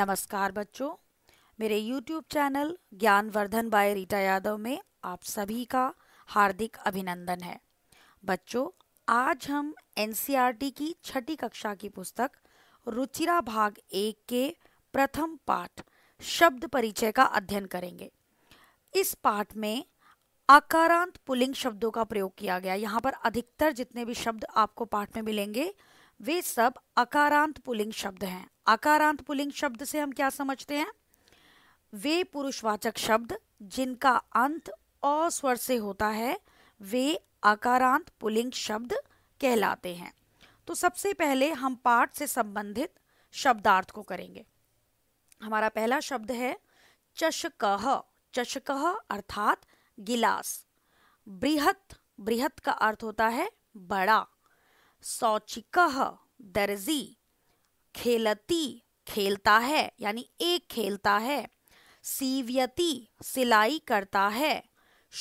नमस्कार बच्चों मेरे YouTube channel Gyanvardhan by Rita Yadav में आप सभी का हार्दिक अभिनंदन है बच्चों आज हम एन e की छठी कक्षा की पुस्तक रुचिरा भाग एक के प्रथम पाठ शब्द परिचय का अध्ययन करेंगे इस पाठ में आकारांत पुलिंग शब्दों का प्रयोग किया गया यहाँ पर अधिकतर जितने भी शब्द आपको पाठ में मिलेंगे वे सब अकारांत पुलिंग शब्द हैं अकारांत पुलिंग शब्द से हम क्या समझते हैं वे पुरुषवाचक शब्द जिनका अंत अस्वर से होता है वे आकारांत पुलिंग शब्द कहलाते हैं तो सबसे पहले हम पाठ से संबंधित शब्दार्थ को करेंगे हमारा पहला शब्द है चशकह चशकह अर्थात गिलास बृहत बृहत का अर्थ होता है बड़ा सौचिकह दर्जी खेलती खेलता है यानी एक खेलता है सीवियती सिलाई करता है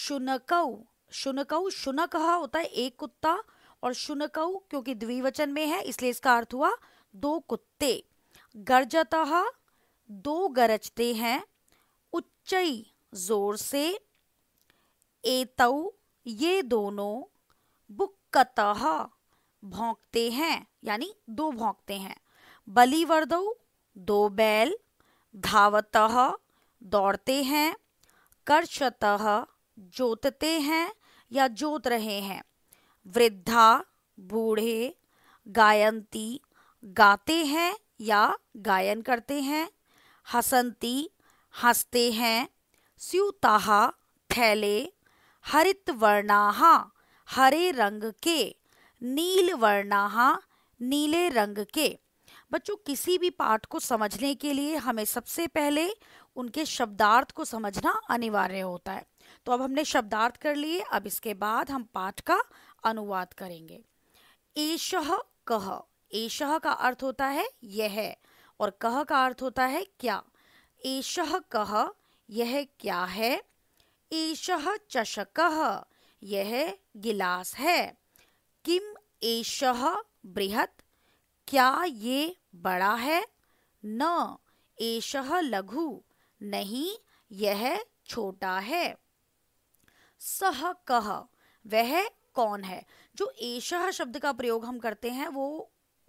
शुनकऊ शुनकऊ शुनक होता है एक कुत्ता और शुनकऊ क्योंकि द्विवचन में है इसलिए इसका अर्थ हुआ दो कुत्ते गर्जतः दो गरजते हैं उच्चई जोर से एत ये दोनों बुक्कत भौंकते हैं यानी दो भौंकते हैं बलिवर्दो दो बैल धावत दौड़ते हैं कर्षत जोतते हैं या जोत रहे हैं वृद्धा बूढ़े गायंती गाते हैं या गायन करते हैं हसंती हंसते हैं स्यूता थैले हरित वर्णाह हरे रंग के नील वर्णाहा नीले रंग के बच्चों किसी भी पाठ को समझने के लिए हमें सबसे पहले उनके शब्दार्थ को समझना अनिवार्य होता है तो अब हमने शब्दार्थ कर लिए अब इसके बाद हम पाठ का अनुवाद करेंगे एश कह एश का अर्थ होता है यह और कह का अर्थ होता है क्या एश कह यह क्या है एश चषक यह गिलास है किम एश बृहत क्या ये बड़ा है न एष लघु नहीं यह छोटा है सह कह वह कौन है जो एष शब्द का प्रयोग हम करते हैं वो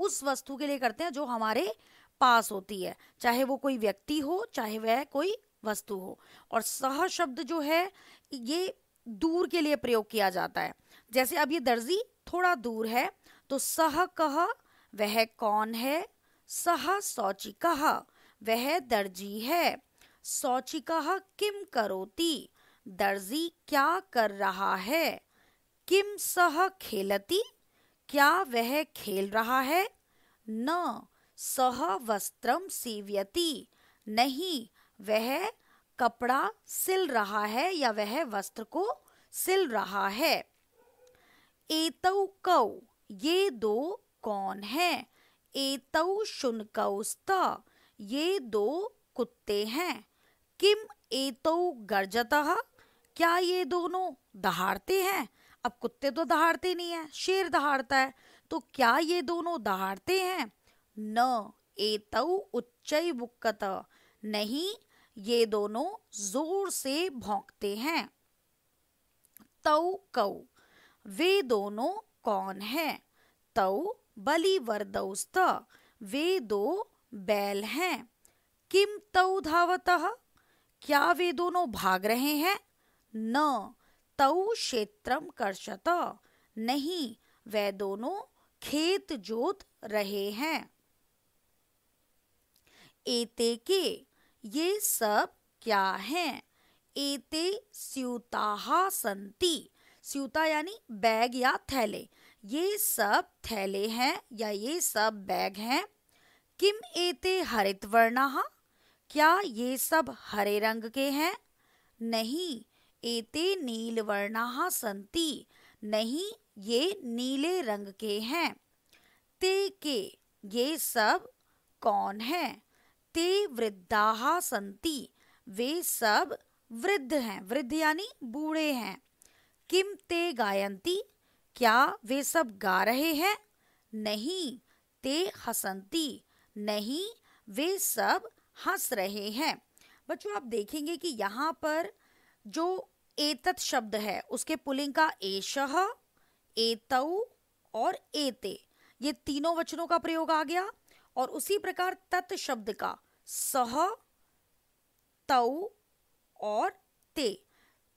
उस वस्तु के लिए करते हैं जो हमारे पास होती है चाहे वो कोई व्यक्ति हो चाहे वह कोई वस्तु हो और सह शब्द जो है ये दूर के लिए प्रयोग किया जाता है जैसे अब ये दर्जी थोड़ा दूर है तो सह कह वह कौन है सह शौचिकः वह दर्जी है सौचिका किम करोति दर्जी क्या कर रहा है किम सह खेलती क्या वह खेल रहा है न सह वस्त्रम सीव्यति नहीं वह कपड़ा सिल रहा है या वह वस्त्र को सिल रहा है एतौ कौ ये दो कौन है एतौ शुनकौस्त ये दो कुत्ते हैं किम एतौ गर्जत क्या ये दोनों दहाड़ते हैं अब कुत्ते तो दहाड़ते नहीं है शेर दहाड़ता है तो क्या ये दोनों दहाड़ते हैं न एतौ उच्च बुक्कत नहीं ये दोनों जोर से भौंकते हैं तौ कौ वे दोनों कौन है तौ बलि वरदौस्त वे दो बैल हैं किम तौ धावत क्या वे दोनों भाग रहे हैं न तौ क्षेत्रम कर्षत नहीं वे दोनों खेत जोत रहे हैं एते के ये सब क्या हैं एते स्यूताहा संति स्यूता यानी बैग या थैले ये सब थैले हैं या ये सब बैग हैं किम एते हरित वर्णा क्या ये सब हरे रंग के हैं नहीं एते नील वर्णा संति नहीं ये नीले रंग के हैं ते के ये सब कौन हैं ते वृद्धा संति वे सब वृद्ध हैं वृद्ध यानी बूढ़े हैं किम ते गायंती क्या वे सब गा रहे हैं नहीं ते हसंती नहीं वे सब हंस रहे हैं बच्चों आप देखेंगे कि यहाँ पर जो एतत शब्द है उसके पुलिंग का एशह एतऊ और एते ये तीनों वचनों का प्रयोग आ गया और उसी प्रकार तत् शब्द का सह तऊ और ते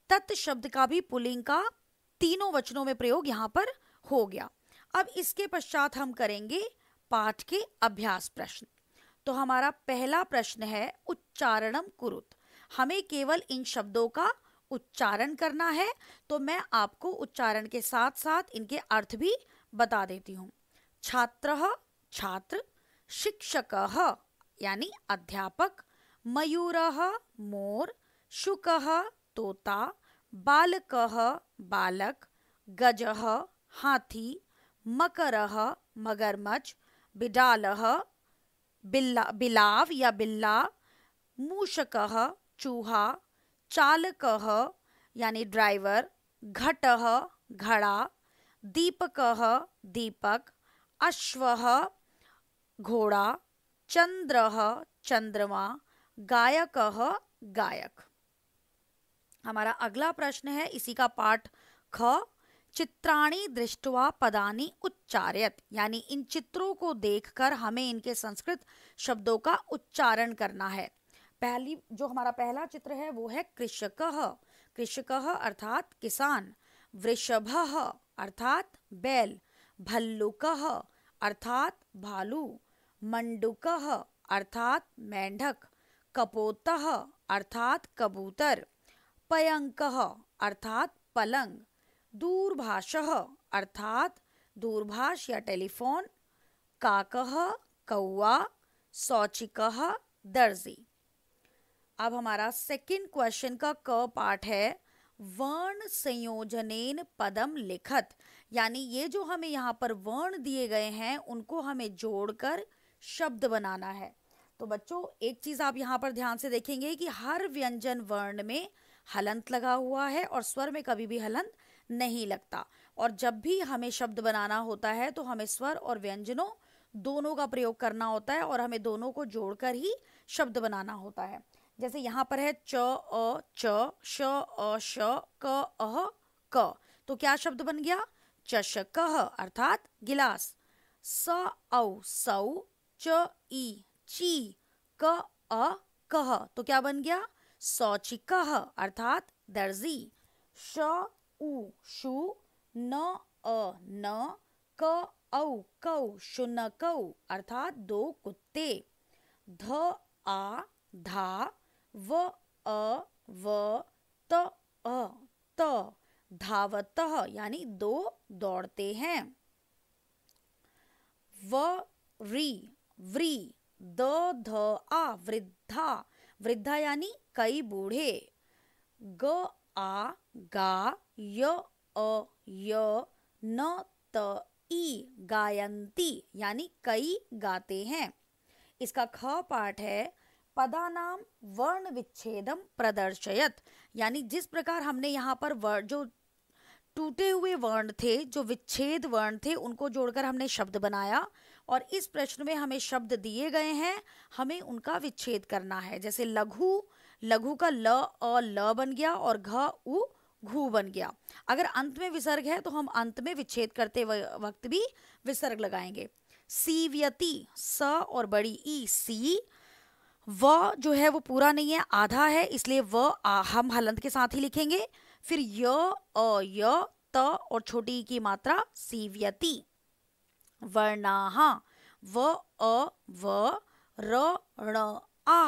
तत् शब्द का भी पुलिंग का तीनों वचनों में प्रयोग यहाँ पर हो गया अब इसके पश्चात हम करेंगे पाठ के अभ्यास प्रश्न तो हमारा पहला प्रश्न है उच्चारणम कुरुत हमें केवल इन शब्दों का उच्चारण करना है तो मैं आपको उच्चारण के साथ साथ इनके अर्थ भी बता देती हूँ छात्र छात्र शिक्षक यानी अध्यापक मयूर मोर शुक तोता बालक बालक गज हाथी मकर मगरमच्छ बिडाल बिल्ला बिलाव या बिल्ला मूषक चूहा चालक यानी ड्राइवर घट घड़ा दीपक दीपक अश्व घोड़ा चंद्र चंद्रमा गायक गायक हमारा अगला प्रश्न है इसी का पाठ ख चित्राणी दृष्टवा पदानी उच्चार्यत यानी इन चित्रों को देखकर हमें इनके संस्कृत शब्दों का उच्चारण करना है पहली जो हमारा पहला चित्र है वो है कृषक कृषक अर्थात किसान वृषभ अर्थात बैल भल्लुक अर्थात भालू मंडुक अर्थात मेंढक कपोत अर्थात कबूतर पयंक अर्थात पलंग दूरभाष अर्थात दूरभाष या टेलीफोन काक कौआ सौचिकह दर्जी अब हमारा सेकंड क्वेश्चन का क पाठ है वर्ण संयोजनेन पदम लिखत यानी ये जो हमें यहाँ पर वर्ण दिए गए हैं उनको हमें जोड़कर शब्द बनाना है तो बच्चों एक चीज़ आप यहाँ पर ध्यान से देखेंगे कि हर व्यंजन वर्ण में हलंत लगा हुआ है और स्वर में कभी भी हलंत नहीं लगता और जब भी हमें शब्द बनाना होता है तो हमें स्वर और व्यंजनों दोनों का प्रयोग करना होता है और हमें दोनों को जोड़कर ही शब्द बनाना होता है जैसे यहाँ पर है च अ च श अ श क अह क तो क्या शब्द बन गया चषक अर्थात गिलास स औ सऊ च ई ची क अ कह तो क्या बन गया शौचिक अर्थात दर्जी श उ शु न अ न क औ कौ शुनकौ अर्थात दो कुत्ते ध आ धा व अ व त अ त धावत यानी दो दौड़ते हैं व री व्री द ध आ वृद्धा वृद्धा यानी कई बूढ़े ग आ गा य अ य न त ई गायंती यानी कई गाते हैं इसका ख पाठ है पदानाम वर्ण विच्छेदम प्रदर्शयत यानी जिस प्रकार हमने यहाँ पर वर्ण जो टूटे हुए वर्ण थे जो विच्छेद वर्ण थे उनको जोड़कर हमने शब्द बनाया और इस प्रश्न में हमें शब्द दिए गए हैं हमें उनका विच्छेद करना है जैसे लघु लघु का ल अ ल बन गया और घ उ घू बन गया अगर अंत में विसर्ग है तो हम अंत में विच्छेद करते वक्त भी विसर्ग लगाएंगे सीव्यति स और बड़ी ई सी व जो है वो पूरा नहीं है आधा है इसलिए व आ, हम हलंत के साथ ही लिखेंगे फिर य अ य त और छोटी की मात्रा सीव्यति वर्णाहा व अ व र ण आ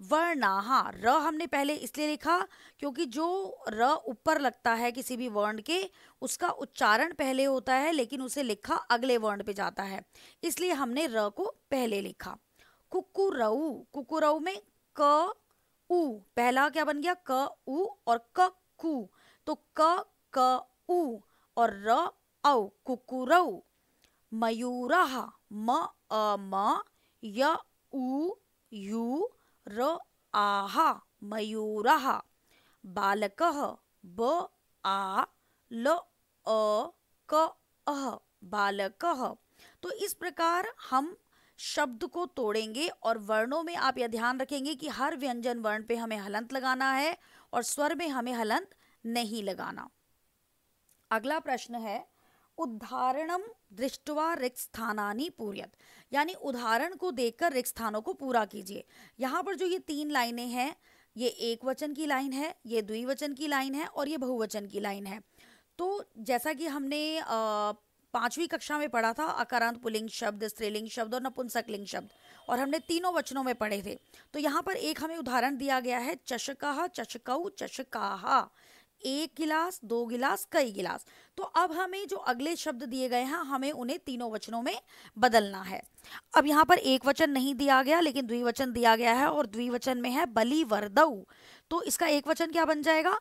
हाँ र हमने पहले इसलिए लिखा क्योंकि जो र ऊपर लगता है किसी भी वर्ण के उसका उच्चारण पहले होता है लेकिन उसे लिखा अगले वर्ण पे जाता है इसलिए हमने र को पहले लिखा कुकुरऊ कुकुरऊ में क ऊ पहला क्या बन गया क ऊ और क कु तो क क ऊ और र औ कुकुरऊ मयूरा म अ म य ऊ यू र आहा मयूरः बालकः ब आ ल अ क अह बालकः तो इस प्रकार हम शब्द को तोड़ेंगे और वर्णों में आप यह ध्यान रखेंगे कि हर व्यंजन वर्ण पे हमें हलंत लगाना है और स्वर में हमें हलंत नहीं लगाना अगला प्रश्न है उदाहरणम दृष्टवा रिक्त स्थानी पूर्यत यानी उदाहरण को देखकर रिक्त स्थानों को पूरा कीजिए यहाँ पर जो ये तीन लाइनें हैं ये एक वचन की लाइन है ये द्विवचन की लाइन है और ये बहुवचन की लाइन है तो जैसा कि हमने पांचवी कक्षा में पढ़ा था अकारांत पुलिंग शब्द स्त्रीलिंग शब्द और नपुंसक लिंग शब्द और हमने तीनों वचनों में पढ़े थे तो यहाँ पर एक हमें उदाहरण दिया गया है चषकाह चषकऊ चषकाहा एक गिलास दो गिलास कई गिलास तो अब हमें जो अगले शब्द दिए गए हैं हमें उन्हें तीनों वचनों में बदलना है अब यहाँ पर एक वचन नहीं दिया गया लेकिन द्विवचन दिया गया है और द्विवचन में है बलि तो इसका एक वचन क्या बन जाएगा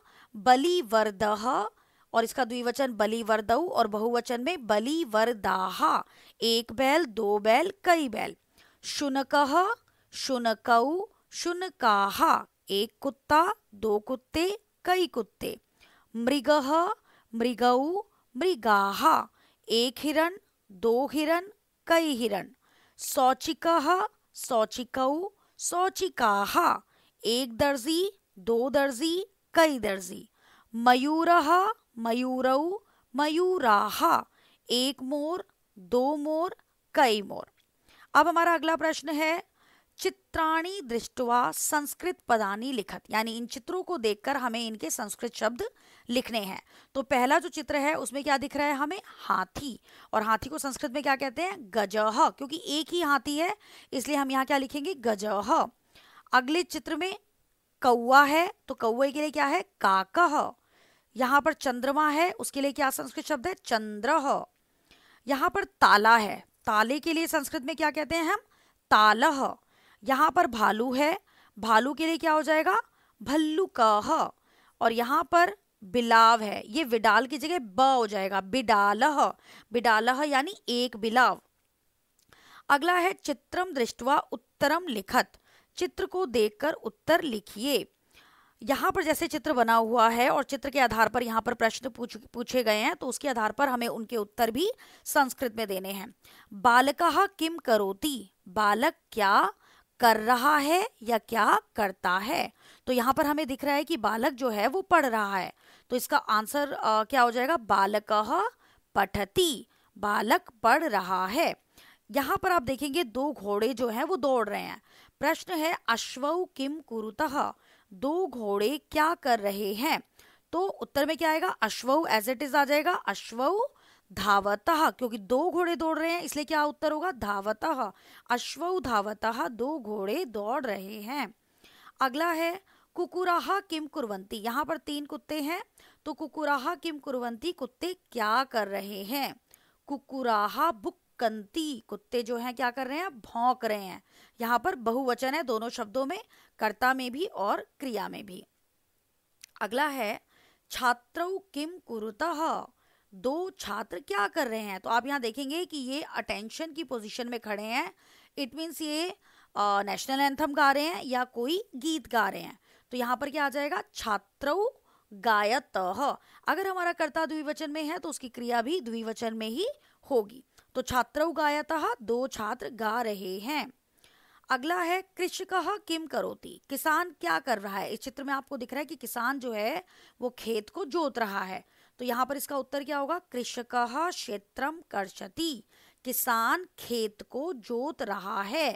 बलि और इसका द्विवचन बलि और बहुवचन में बलि एक बैल दो बैल कई बैल शुनक शुनकऊ शुनकाहा एक कुत्ता दो कुत्ते कई कुत्ते मृग मृगऊ मृगा एक हिरण दो हिरण कई हिरण शौचिक सौचिकऊ शौचिका एक दर्जी दो दर्जी कई दर्जी मयूर मयूरऊ मयूराह एक मोर दो मोर कई मोर अब हमारा अगला प्रश्न है चित्राणी दृष्टवा संस्कृत पदानी लिखत यानी इन चित्रों को देखकर हमें इनके संस्कृत शब्द लिखने हैं तो पहला जो चित्र है उसमें क्या दिख रहा है हमें हाथी और हाथी को संस्कृत में क्या कहते हैं गजह क्योंकि एक ही हाथी है इसलिए हम यहाँ क्या लिखेंगे गजह अगले चित्र में कौआ है तो कौए के लिए क्या है काकह यहाँ पर चंद्रमा है उसके लिए क्या संस्कृत शब्द है चंद्रह यहाँ पर ताला है ताले के लिए संस्कृत में क्या कहते हैं हम तालह यहाँ पर भालू है भालू के लिए क्या हो जाएगा भल्लू कह और यहाँ पर बिलाव है ये विडाल की जगह ब हो जाएगा बिडाल बिडाल यानी एक बिलाव अगला है चित्रम दृष्टवा उत्तरम लिखत चित्र को देखकर उत्तर लिखिए यहाँ पर जैसे चित्र बना हुआ है और चित्र के आधार पर यहाँ पर प्रश्न पूछ पूछे गए हैं तो उसके आधार पर हमें उनके उत्तर भी संस्कृत में देने हैं बालक किम करोती बालक क्या कर रहा है या क्या करता है तो यहाँ पर हमें दिख रहा है कि बालक जो है वो पढ़ रहा है तो इसका आंसर आ, क्या हो जाएगा बालक पठती बालक पढ़ रहा है यहाँ पर आप देखेंगे दो घोड़े जो हैं वो दौड़ रहे हैं प्रश्न है अश्व किम कुरुतः दो घोड़े क्या कर रहे हैं तो उत्तर में क्या आएगा अश्व एज इट इज आ जाएगा अश्व धावत क्योंकि दो घोड़े दौड़ रहे हैं इसलिए क्या उत्तर होगा धावत अश्व धावत दो घोड़े दौड़ रहे हैं अगला है कुकुराहा किम कुरवंती यहाँ पर तीन कुत्ते हैं तो कुकुराहा किम कुरवंती कुत्ते क्या कर रहे हैं कुकुराहा बुक कंती कुत्ते जो हैं क्या कर रहे हैं भौंक रहे हैं यहाँ पर बहुवचन है दोनों शब्दों में कर्ता में भी और क्रिया में भी अगला है छात्र किम कुरुता दो छात्र क्या कर रहे हैं तो आप यहाँ देखेंगे कि ये अटेंशन की पोजीशन में खड़े हैं इट मीन्स ये नेशनल एंथम गा रहे हैं या कोई गीत गा रहे हैं तो यहाँ पर क्या आ जाएगा छात्र गायत अगर हमारा कर्ता द्विवचन में है तो उसकी क्रिया भी द्विवचन में ही होगी तो छात्र गायत दो छात्र गा रहे हैं अगला है कृषक किम करोती किसान क्या कर रहा है इस चित्र में आपको दिख रहा है कि किसान जो है वो खेत को जोत रहा है तो यहाँ पर इसका उत्तर क्या होगा कृषक क्षेत्रम कर्षति किसान खेत को जोत रहा है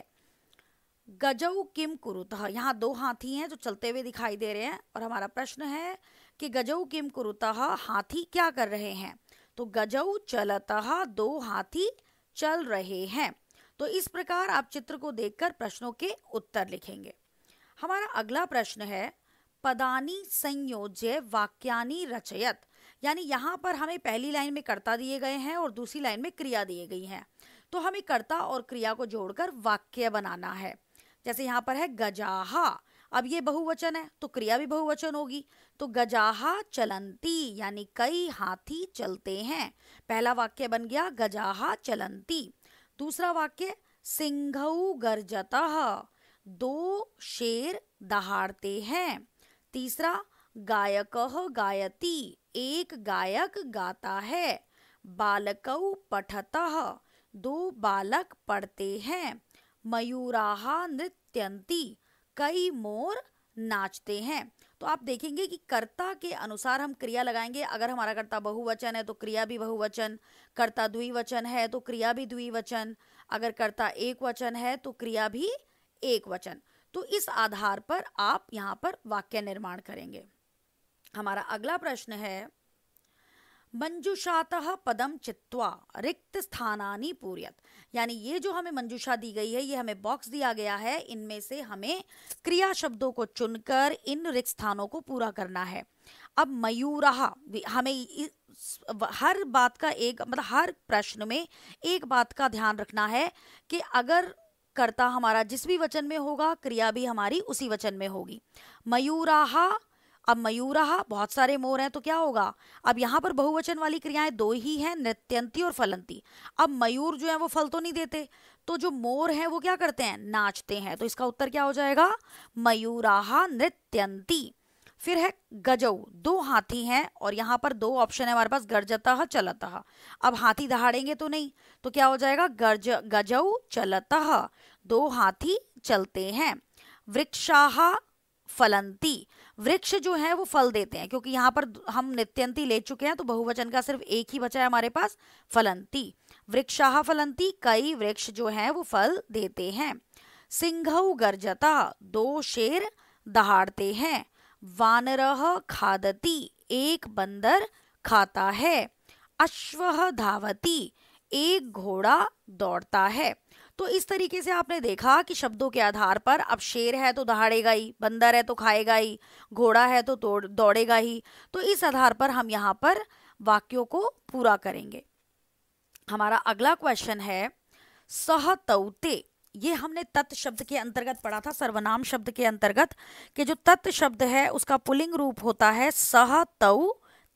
गजऊ किम कुरुतः यहाँ दो हाथी हैं जो चलते हुए दिखाई दे रहे हैं और हमारा प्रश्न है कि गजऊ किम कुरुत हाथी क्या कर रहे हैं तो गजऊ चलत दो हाथी चल रहे हैं तो इस प्रकार आप चित्र को देखकर प्रश्नों के उत्तर लिखेंगे हमारा अगला प्रश्न है पदानी संयोज्य वाक्यानि रचयत यानी यहाँ पर हमें पहली लाइन में कर्ता दिए गए हैं और दूसरी लाइन में क्रिया दिए गई हैं तो हमें कर्ता और क्रिया को जोड़कर वाक्य बनाना है जैसे यहाँ पर है गजाहा अब ये बहुवचन है तो क्रिया भी बहुवचन होगी तो गजाहा चलंती यानी कई हाथी चलते हैं पहला वाक्य बन गया गजाहा चलंती दूसरा वाक्य सिंघऊ गर्जता दो शेर दहाड़ते हैं तीसरा गायक गायति एक गायक गाता है बालक पठत दो बालक पढ़ते हैं मयूरा नृत्यंती कई मोर नाचते हैं तो आप देखेंगे कि कर्ता के अनुसार हम क्रिया लगाएंगे अगर हमारा कर्ता बहुवचन है तो क्रिया भी बहुवचन कर्ता द्विवचन है तो क्रिया भी द्विवचन अगर कर्ता एक वचन है तो क्रिया भी एक वचन तो इस आधार पर आप यहाँ पर वाक्य निर्माण करेंगे हमारा अगला प्रश्न है मंजुषात पदम चित्वा रिक्त स्थानानी पूरियत यानी ये जो हमें मंजुषा दी गई है ये हमें बॉक्स दिया गया है इनमें से हमें क्रिया शब्दों को चुनकर इन रिक्त स्थानों को पूरा करना है अब मयूरा हमें इस, हर बात का एक मतलब हर प्रश्न में एक बात का ध्यान रखना है कि अगर कर्ता हमारा जिस भी वचन में होगा क्रिया भी हमारी उसी वचन में होगी मयूराहा अब मयूर बहुत सारे मोर हैं तो क्या होगा अब यहाँ पर बहुवचन वाली क्रियाएं दो ही हैं नृत्यंती और फलंती अब मयूर जो है वो फल तो नहीं देते तो जो मोर है वो क्या करते हैं नाचते हैं तो इसका उत्तर क्या हो जाएगा मयूराहा नृत्यंती फिर है गजऊ दो हाथी हैं और यहाँ पर दो ऑप्शन है हमारे पास गर्जत चलत अब हाथी दहाड़ेंगे तो नहीं तो क्या हो जाएगा गर्ज गजऊ चलत दो हाथी चलते हैं वृक्षाह फलंती वृक्ष जो है वो फल देते हैं क्योंकि यहाँ पर हम नित्यंती ले चुके हैं तो बहुवचन का सिर्फ एक ही बचा है हमारे पास फलंती वृक्षाह फलंती कई वृक्ष जो है वो फल देते हैं सिंह गर्जता दो शेर दहाड़ते हैं वानरह खादती एक बंदर खाता है अश्व धावती एक घोड़ा दौड़ता है तो इस तरीके से आपने देखा कि शब्दों के आधार पर अब शेर है तो दहाड़ेगा ही बंदर है तो खाएगा ही घोड़ा है तो दौड़ेगा ही तो इस आधार पर हम यहाँ पर वाक्यों को पूरा करेंगे हमारा अगला क्वेश्चन है सह तौते ये हमने तत् शब्द के अंतर्गत पढ़ा था सर्वनाम शब्द के अंतर्गत कि जो तत् शब्द है उसका पुलिंग रूप होता है सह तौ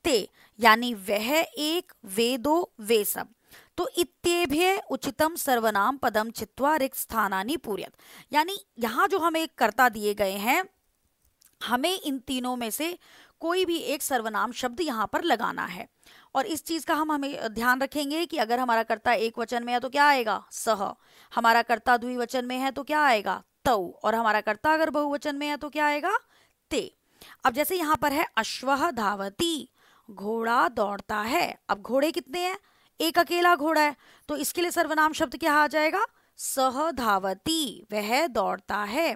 ते यानी वह एक वे दो वे सब तो इत्येभ्य उचितम सर्वनाम पदम चित्वा रिक्त स्थानानी पूर्यत यानी यहाँ जो हमें कर्ता दिए गए हैं हमें इन तीनों में से कोई भी एक सर्वनाम शब्द यहाँ पर लगाना है और इस चीज़ का हम हमें ध्यान रखेंगे कि अगर हमारा कर्ता एक वचन में है तो क्या आएगा सह हमारा कर्ता द्विवचन में है तो क्या आएगा तव और हमारा कर्ता अगर बहुवचन में है तो क्या आएगा ते अब जैसे यहाँ पर है अश्व धावती घोड़ा दौड़ता है अब घोड़े कितने हैं एक अकेला घोड़ा है तो इसके लिए सर्वनाम शब्द क्या आ जाएगा सह धावती वह दौड़ता है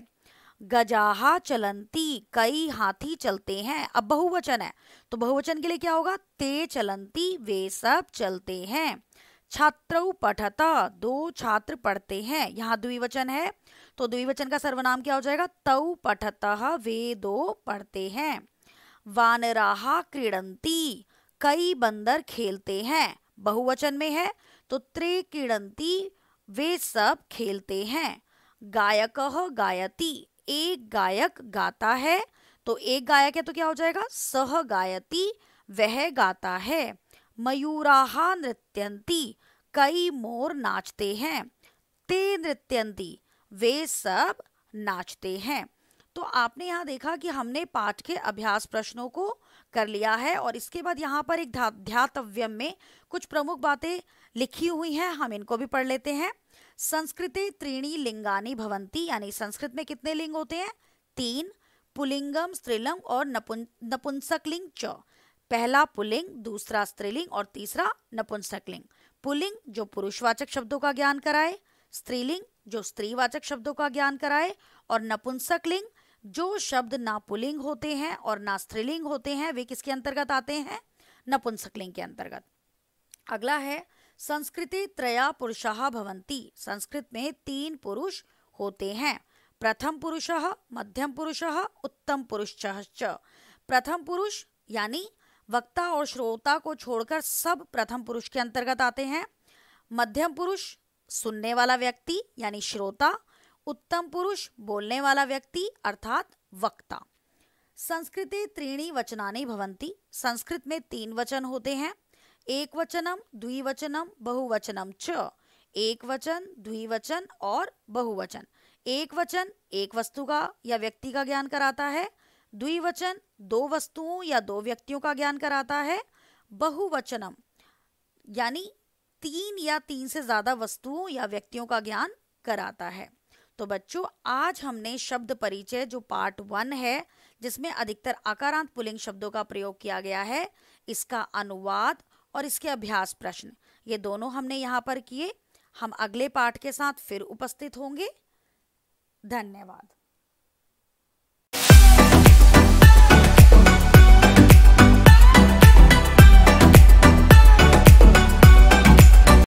गजाहा चलंती कई हाथी चलते हैं अब बहुवचन है तो बहुवचन के लिए क्या होगा ते चलंती वे सब चलते हैं छात्र पठता दो छात्र पढ़ते हैं यहाँ द्विवचन है तो द्विवचन का सर्वनाम क्या हो जाएगा तऊ पठत वे दो पढ़ते हैं वानराहा क्रीडंती कई बंदर खेलते हैं बहुवचन में है तो त्रे क्रीडंती वे सब खेलते हैं गायक गायती एक गायक गाता है तो एक गायक है तो क्या हो जाएगा सह गायती वह गाता है मयूराहा नृत्यंती कई मोर नाचते हैं ते नृत्यंती वे सब नाचते हैं तो आपने यहाँ देखा कि हमने पाठ के अभ्यास प्रश्नों को कर लिया है और इसके बाद यहाँ पर एक ध्यातव्यम में कुछ प्रमुख बातें लिखी हुई हैं हम इनको भी पढ़ लेते हैं संस्कृति त्रीणी लिंगानी भवंती यानी संस्कृत में कितने लिंग होते हैं तीन पुलिंगम स्त्रीलिंग और नपुं नपुंसकलिंग च पहला पुलिंग दूसरा स्त्रीलिंग और तीसरा नपुंसकलिंग पुलिंग जो पुरुषवाचक शब्दों का ज्ञान कराए स्त्रीलिंग जो स्त्रीवाचक शब्दों का ज्ञान कराए और नपुंसकलिंग जो शब्द ना पुलिंग होते हैं और ना स्त्रीलिंग होते हैं वे किसके अंतर्गत आते हैं नपुंसकलिंग के अंतर्गत अगला है संस्कृति त्रया पुरुषाह भवंती संस्कृत में तीन पुरुष होते हैं प्रथम पुरुष मध्यम पुरुष उत्तम पुरुष प्रथम पुरुष यानी वक्ता और श्रोता को छोड़कर सब प्रथम पुरुष के अंतर्गत आते हैं मध्यम पुरुष सुनने वाला व्यक्ति यानी श्रोता उत्तम पुरुष बोलने वाला व्यक्ति अर्थात वक्ता संस्कृति त्रीणी वचनानी भवंती संस्कृत में तीन वचन होते हैं एक वचनम द्विवचनम बहुवचनम च एक वचन द्विवचन और बहुवचन एक वचन एक वस्तु का या व्यक्ति का ज्ञान कराता है द्विवचन दो वस्तुओं या दो व्यक्तियों का ज्ञान कराता है बहुवचनम यानी तीन या तीन से ज्यादा वस्तुओं या व्यक्तियों का ज्ञान कराता है तो बच्चों आज हमने शब्द परिचय जो पार्ट वन है जिसमें अधिकतर आकारांत पुलिंग शब्दों का प्रयोग किया गया है इसका अनुवाद और इसके अभ्यास प्रश्न ये दोनों हमने यहाँ पर किए हम अगले पाठ के साथ फिर उपस्थित होंगे धन्यवाद